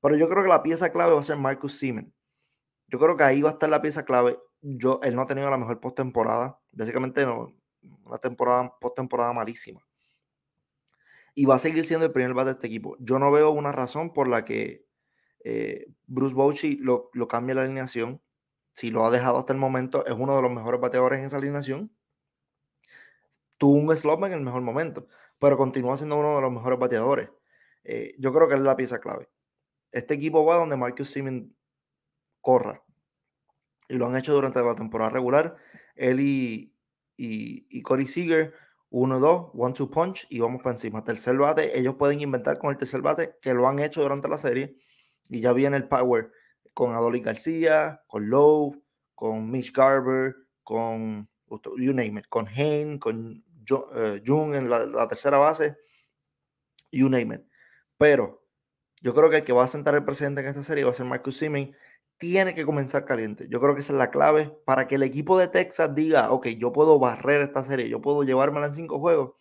Pero yo creo que la pieza clave va a ser Marcus Simon. Yo creo que ahí va a estar la pieza clave. Yo, él no ha tenido la mejor postemporada. Básicamente, no, una temporada, postemporada malísima. Y va a seguir siendo el primer bate de este equipo. Yo no veo una razón por la que eh, Bruce Bochy lo, lo cambie la alineación. Si lo ha dejado hasta el momento, es uno de los mejores bateadores en esa alineación. Tuvo un slot en el mejor momento, pero continúa siendo uno de los mejores bateadores. Eh, yo creo que es la pieza clave este equipo va donde Marcus Simmons corra. Y lo han hecho durante la temporada regular. Él y, Corey Seager, 1-2, one, two, punch y vamos para encima. Tercer bate, ellos pueden inventar con el tercer bate, que lo han hecho durante la serie. Y ya viene el power con Adolis García, con Lowe, con Mitch Garber, con, you name it, con Hain, con eh, Jung en la, la tercera base, you name it. Pero yo creo que el que va a sentar el presidente en esta serie va a ser Marcus Simmons. Tiene que comenzar caliente. Yo creo que esa es la clave para que el equipo de Texas diga, ok, yo puedo barrer esta serie, yo puedo llevármela en cinco juegos.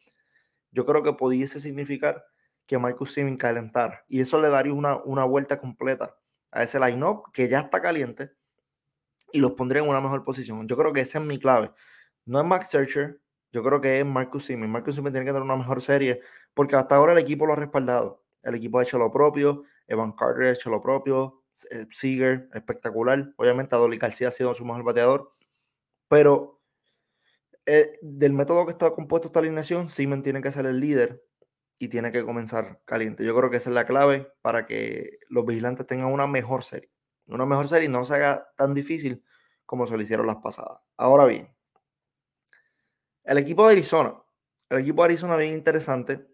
Yo creo que pudiese significar que Marcus Simmons calentara. Y eso le daría una, una vuelta completa a ese line-up que ya está caliente y los pondría en una mejor posición. Yo creo que esa es mi clave. No es Max Searcher, yo creo que es Marcus Simmons. Marcus Simmons tiene que tener una mejor serie porque hasta ahora el equipo lo ha respaldado el equipo ha hecho lo propio, Evan Carter ha hecho lo propio, eh, Seager, espectacular. Obviamente, Adoli García ha sido su mejor bateador, pero eh, del método que está compuesto esta alineación, Siemens tiene que ser el líder y tiene que comenzar caliente. Yo creo que esa es la clave para que los vigilantes tengan una mejor serie. Una mejor serie no se haga tan difícil como se lo hicieron las pasadas. Ahora bien, el equipo de Arizona. El equipo de Arizona bien interesante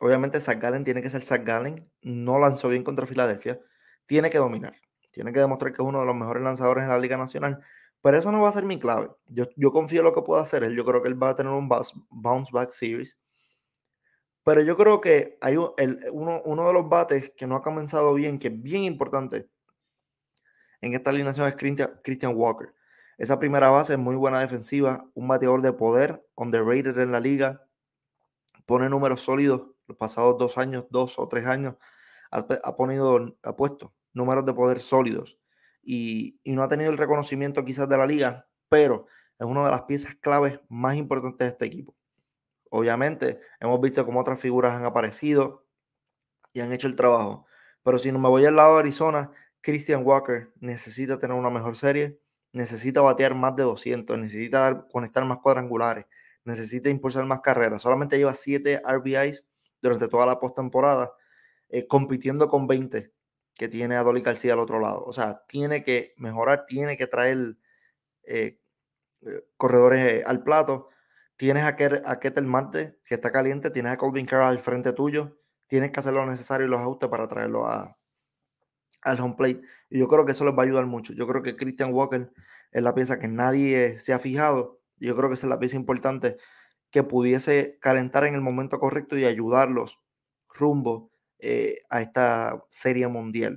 Obviamente, Zach Gallen tiene que ser Zach Gallen. No lanzó bien contra Filadelfia. Tiene que dominar. Tiene que demostrar que es uno de los mejores lanzadores en la Liga Nacional. Pero eso no va a ser mi clave. Yo, confío en lo que pueda hacer él. Yo creo que él va a tener un bounce back series. Pero yo creo que hay uno, de los bates que no ha comenzado bien, que es bien importante en esta alineación, es Christian, Walker. Esa primera base es muy buena defensiva, un bateador de poder, The underrated en la liga, pone números sólidos los pasados dos años, dos o tres años, ha, ponido, puesto números de poder sólidos y, no ha tenido el reconocimiento quizás de la liga, pero es una de las piezas claves más importantes de este equipo. Obviamente, hemos visto cómo otras figuras han aparecido y han hecho el trabajo. Pero si no me voy al lado de Arizona, Christian Walker necesita tener una mejor serie, necesita batear más de 200, necesita conectar más cuadrangulares, necesita impulsar más carreras. Solamente lleva siete RBIs durante toda la postemporada, eh, compitiendo con 20 que tiene a Dolly García al otro lado. O sea, tiene que mejorar, tiene que traer eh, eh, corredores al plato. Tienes a, que a Ketel Marte, que está caliente, tienes a Colvin Carr al frente tuyo, tienes que hacer lo necesario y los ajustes para traerlo al home plate. Y yo creo que eso les va a ayudar mucho. Yo creo que Christian Walker es la pieza que nadie se ha fijado. Yo creo que es la pieza importante que pudiese calentar en el momento correcto y ayudarlos rumbo eh, a esta serie mundial.